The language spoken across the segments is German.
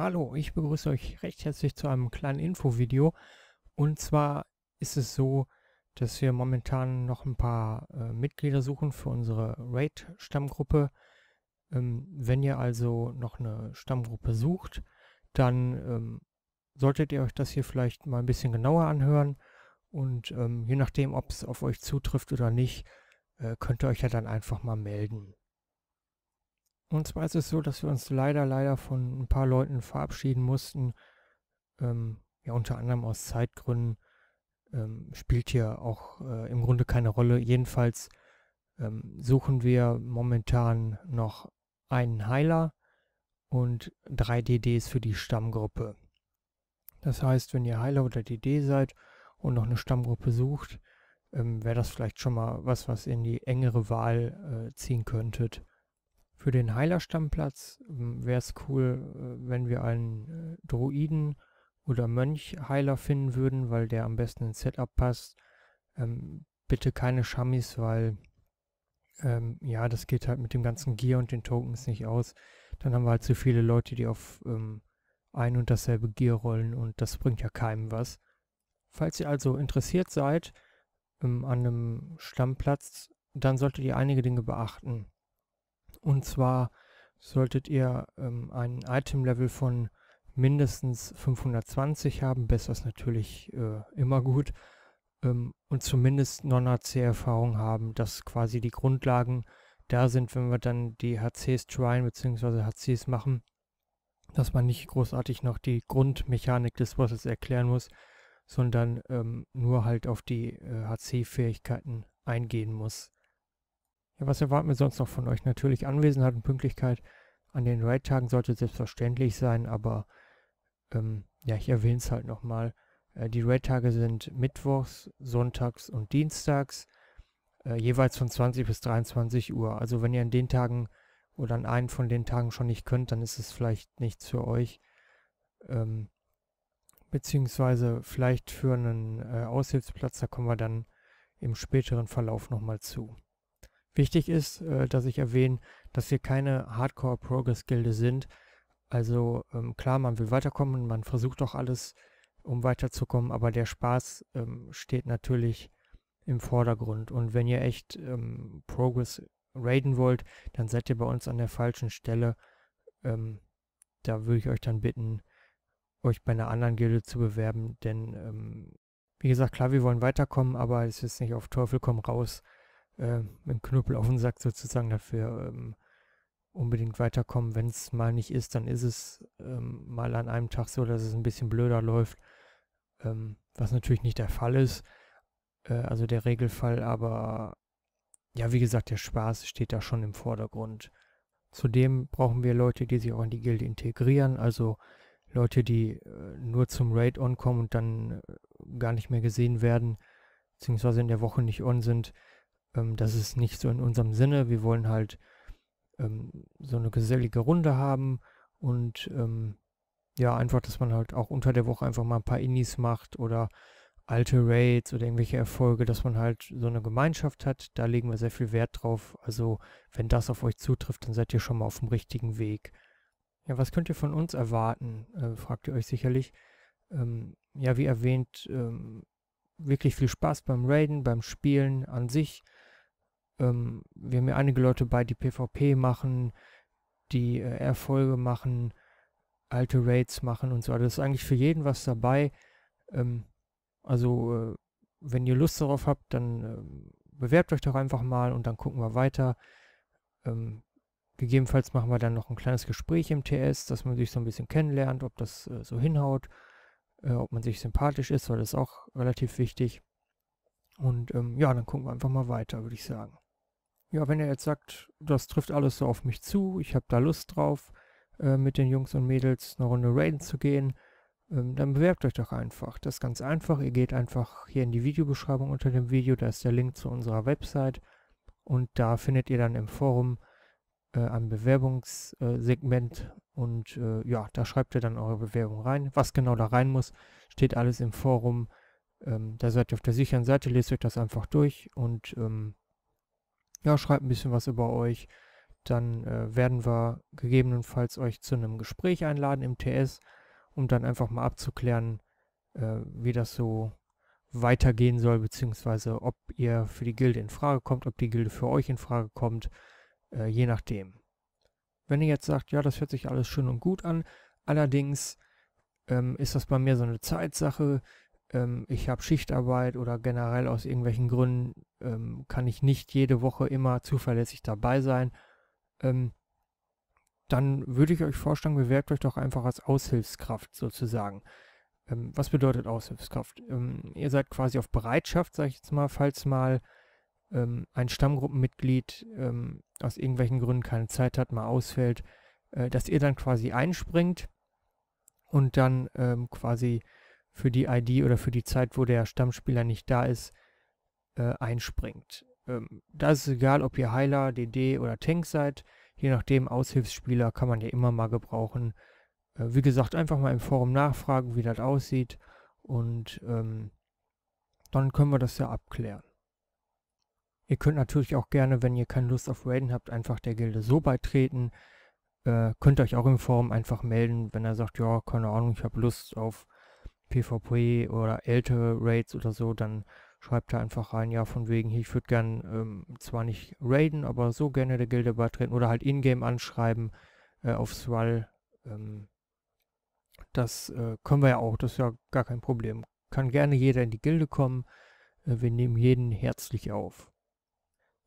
Hallo, ich begrüße euch recht herzlich zu einem kleinen Infovideo. Und zwar ist es so, dass wir momentan noch ein paar äh, Mitglieder suchen für unsere Raid-Stammgruppe. Ähm, wenn ihr also noch eine Stammgruppe sucht, dann ähm, solltet ihr euch das hier vielleicht mal ein bisschen genauer anhören. Und ähm, je nachdem, ob es auf euch zutrifft oder nicht, äh, könnt ihr euch ja dann einfach mal melden. Und zwar ist es so, dass wir uns leider, leider von ein paar Leuten verabschieden mussten. Ähm, ja, unter anderem aus Zeitgründen. Ähm, spielt hier auch äh, im Grunde keine Rolle. Jedenfalls ähm, suchen wir momentan noch einen Heiler und drei DDs für die Stammgruppe. Das heißt, wenn ihr Heiler oder DD seid und noch eine Stammgruppe sucht, ähm, wäre das vielleicht schon mal was, was in die engere Wahl äh, ziehen könntet. Für den Heilerstammplatz ähm, wäre es cool, äh, wenn wir einen äh, Druiden oder Mönch-Heiler finden würden, weil der am besten ins Setup passt. Ähm, bitte keine Shammis, weil ähm, ja, das geht halt mit dem ganzen Gear und den Tokens nicht aus. Dann haben wir halt zu viele Leute, die auf ähm, ein und dasselbe Gear rollen und das bringt ja keinem was. Falls ihr also interessiert seid ähm, an einem Stammplatz, dann solltet ihr einige Dinge beachten. Und zwar solltet ihr ähm, ein Item-Level von mindestens 520 haben. Besser ist natürlich äh, immer gut. Ähm, und zumindest Non-HC-Erfahrung haben, dass quasi die Grundlagen da sind, wenn wir dann die HCs tryen bzw. HCs machen, dass man nicht großartig noch die Grundmechanik des Bosses erklären muss, sondern ähm, nur halt auf die äh, HC-Fähigkeiten eingehen muss. Ja, was erwarten wir sonst noch von euch? Natürlich Anwesenheit und Pünktlichkeit an den Raid-Tagen sollte selbstverständlich sein, aber ähm, ja, ich erwähne es halt nochmal. Äh, die Raid-Tage sind mittwochs, sonntags und dienstags, äh, jeweils von 20 bis 23 Uhr. Also wenn ihr an den Tagen oder an einen von den Tagen schon nicht könnt, dann ist es vielleicht nichts für euch. Ähm, beziehungsweise vielleicht für einen äh, Aushilfsplatz, da kommen wir dann im späteren Verlauf nochmal zu. Wichtig ist, äh, dass ich erwähne, dass wir keine Hardcore-Progress-Gilde sind. Also ähm, klar, man will weiterkommen, man versucht auch alles, um weiterzukommen, aber der Spaß ähm, steht natürlich im Vordergrund. Und wenn ihr echt ähm, Progress raiden wollt, dann seid ihr bei uns an der falschen Stelle. da würde ich euch dann bitten, euch bei einer anderen Gilde zu bewerben, denn wie gesagt, klar, wir wollen weiterkommen, aber es ist nicht auf Teufel komm raus, äh, einen Knüppel auf den Sack sozusagen dafür ähm, unbedingt weiterkommen. Wenn es mal nicht ist, dann ist es ähm, mal an einem Tag so, dass es ein bisschen blöder läuft, ähm, was natürlich nicht der Fall ist, äh, also der Regelfall, aber ja, wie gesagt, der Spaß steht da schon im Vordergrund. Zudem brauchen wir Leute, die sich auch in die Gilde integrieren, also Leute, die äh, nur zum Raid-On kommen und dann äh, gar nicht mehr gesehen werden, beziehungsweise in der Woche nicht on sind, ähm, das ist nicht so in unserem Sinne. Wir wollen halt ähm, so eine gesellige Runde haben und ähm, ja, einfach, dass man halt auch unter der Woche einfach mal ein paar Indies macht oder alte Raids oder irgendwelche Erfolge, dass man halt so eine Gemeinschaft hat. Da legen wir sehr viel Wert drauf. Also, wenn das auf euch zutrifft, dann seid ihr schon mal auf dem richtigen Weg. Ja, was könnt ihr von uns erwarten, äh, fragt ihr euch sicherlich. Ähm, ja, wie erwähnt, ähm, wirklich viel Spaß beim Raiden, beim Spielen an sich. Ähm, wir haben ja einige Leute bei, die PvP machen, die äh, Erfolge machen, alte Raids machen und so. Also das ist eigentlich für jeden was dabei. Ähm, also, äh, wenn ihr Lust darauf habt, dann äh, bewerbt euch doch einfach mal und dann gucken wir weiter. Ähm, gegebenenfalls machen wir dann noch ein kleines Gespräch im TS, dass man sich so ein bisschen kennenlernt, ob das äh, so hinhaut, äh, ob man sich sympathisch ist, weil das ist auch relativ wichtig. Und ähm, ja, dann gucken wir einfach mal weiter, würde ich sagen ja, wenn er jetzt sagt, das trifft alles so auf mich zu, ich habe da Lust drauf, äh, mit den Jungs und Mädels eine Runde raiden zu gehen, ähm, dann bewerbt euch doch einfach. Das ist ganz einfach. Ihr geht einfach hier in die Videobeschreibung unter dem Video, da ist der Link zu unserer Website und da findet ihr dann im Forum äh, ein Bewerbungssegment und äh, ja, da schreibt ihr dann eure Bewerbung rein. Was genau da rein muss, steht alles im Forum. Ähm, da seid ihr auf der sicheren Seite, lest euch das einfach durch und ähm, ja, schreibt ein bisschen was über euch. Dann äh, werden wir gegebenenfalls euch zu einem Gespräch einladen im TS, um dann einfach mal abzuklären, äh, wie das so weitergehen soll, beziehungsweise ob ihr für die Gilde in Frage kommt, ob die Gilde für euch in Frage kommt, äh, je nachdem. Wenn ihr jetzt sagt, ja, das hört sich alles schön und gut an, allerdings ähm, ist das bei mir so eine Zeitsache, ähm, ich habe Schichtarbeit oder generell aus irgendwelchen Gründen ähm, kann ich nicht jede Woche immer zuverlässig dabei sein, ähm, dann würde ich euch vorschlagen, bewerbt euch doch einfach als Aushilfskraft sozusagen. Ähm, was bedeutet Aushilfskraft? Ähm, ihr seid quasi auf Bereitschaft, sage ich jetzt mal, falls mal ähm, ein Stammgruppenmitglied aus irgendwelchen Gründen keine Zeit hat, mal ausfällt, äh, dass ihr dann quasi einspringt und dann quasi für die ID oder für die Zeit, wo der Stammspieler nicht da ist, äh, einspringt. Ähm, da ist egal, ob ihr Heiler, DD oder Tank seid. Je nachdem, Aushilfsspieler kann man ja immer mal gebrauchen. Äh, wie gesagt, einfach mal im Forum nachfragen, wie das aussieht. Und ähm, dann können wir das ja abklären. Ihr könnt natürlich auch gerne, wenn ihr keine Lust auf Raiden habt, einfach der Gilde so beitreten. Äh, könnt euch auch im Forum einfach melden, wenn er sagt, ja, keine Ahnung, ich habe Lust auf PvP oder ältere Raids oder so, dann schreibt er einfach rein, ja, von wegen, ich würde gern ähm, zwar nicht raiden, aber so gerne der Gilde beitreten oder halt ingame anschreiben äh, auf Swall. Ähm, das äh, können wir ja auch, das ist ja gar kein Problem. Kann gerne jeder in die Gilde kommen. Äh, wir nehmen jeden herzlich auf.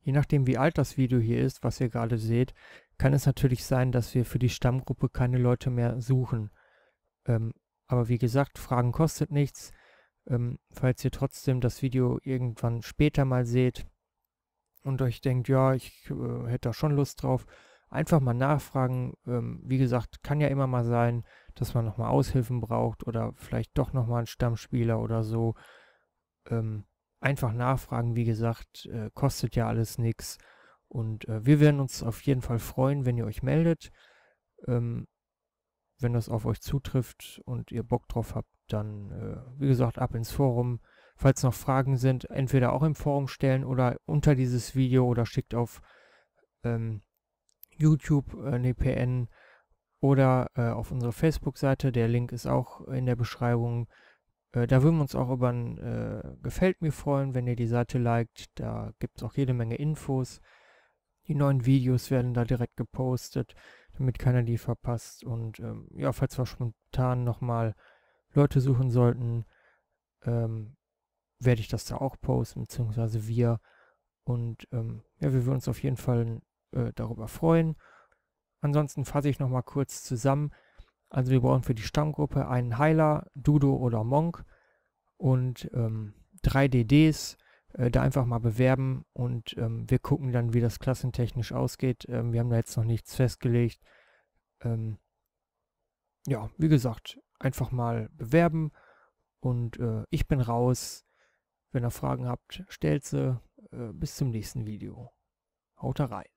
Je nachdem, wie alt das Video hier ist, was ihr gerade seht, kann es natürlich sein, dass wir für die Stammgruppe keine Leute mehr suchen. Ähm, aber wie gesagt, Fragen kostet nichts. Ähm, falls ihr trotzdem das Video irgendwann später mal seht und euch denkt, ja, ich äh, hätte da schon Lust drauf, einfach mal nachfragen. Ähm, wie gesagt, kann ja immer mal sein, dass man nochmal Aushilfen braucht oder vielleicht doch nochmal einen Stammspieler oder so. Ähm, einfach nachfragen, wie gesagt, äh, kostet ja alles nichts. Und äh, wir werden uns auf jeden Fall freuen, wenn ihr euch meldet. Ähm, wenn das auf euch zutrifft und ihr Bock drauf habt, dann, äh, wie gesagt, ab ins Forum. Falls noch Fragen sind, entweder auch im Forum stellen oder unter dieses Video oder schickt auf ähm, YouTube äh, eine PN oder äh, auf unsere Facebook-Seite. Der Link ist auch in der Beschreibung. Äh, da würden wir uns auch über ein äh, Gefällt mir freuen, wenn ihr die Seite liked. Da gibt es auch jede Menge Infos. Die neuen Videos werden da direkt gepostet damit keiner die verpasst. Und ähm, ja, falls wir spontan nochmal Leute suchen sollten, ähm, werde ich das da auch posten, beziehungsweise wir. Und ähm, ja, wir würden uns auf jeden Fall äh, darüber freuen. Ansonsten fasse ich nochmal kurz zusammen. Also wir brauchen für die Stammgruppe einen Heiler, Dudo oder Monk und ähm, drei DDs, äh, da einfach mal bewerben und ähm, wir gucken dann, wie das klassentechnisch ausgeht. Ähm, wir haben da jetzt noch nichts festgelegt. Ähm, ja, wie gesagt, einfach mal bewerben und äh, ich bin raus. Wenn ihr Fragen habt, stellt sie. Äh, bis zum nächsten Video. Haut rein.